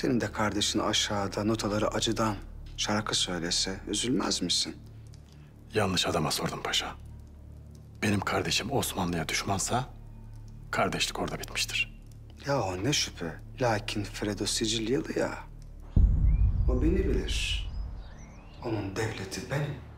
Senin de kardeşin aşağıda notaları acıdan şarkı söylese üzülmez misin? Yanlış adama sordum paşa. Benim kardeşim Osmanlı'ya düşmansa kardeşlik orada bitmiştir. Ya o ne şüphe. Lakin Fredo Sicilyalı ya. O beni bilir. Onun devleti benim.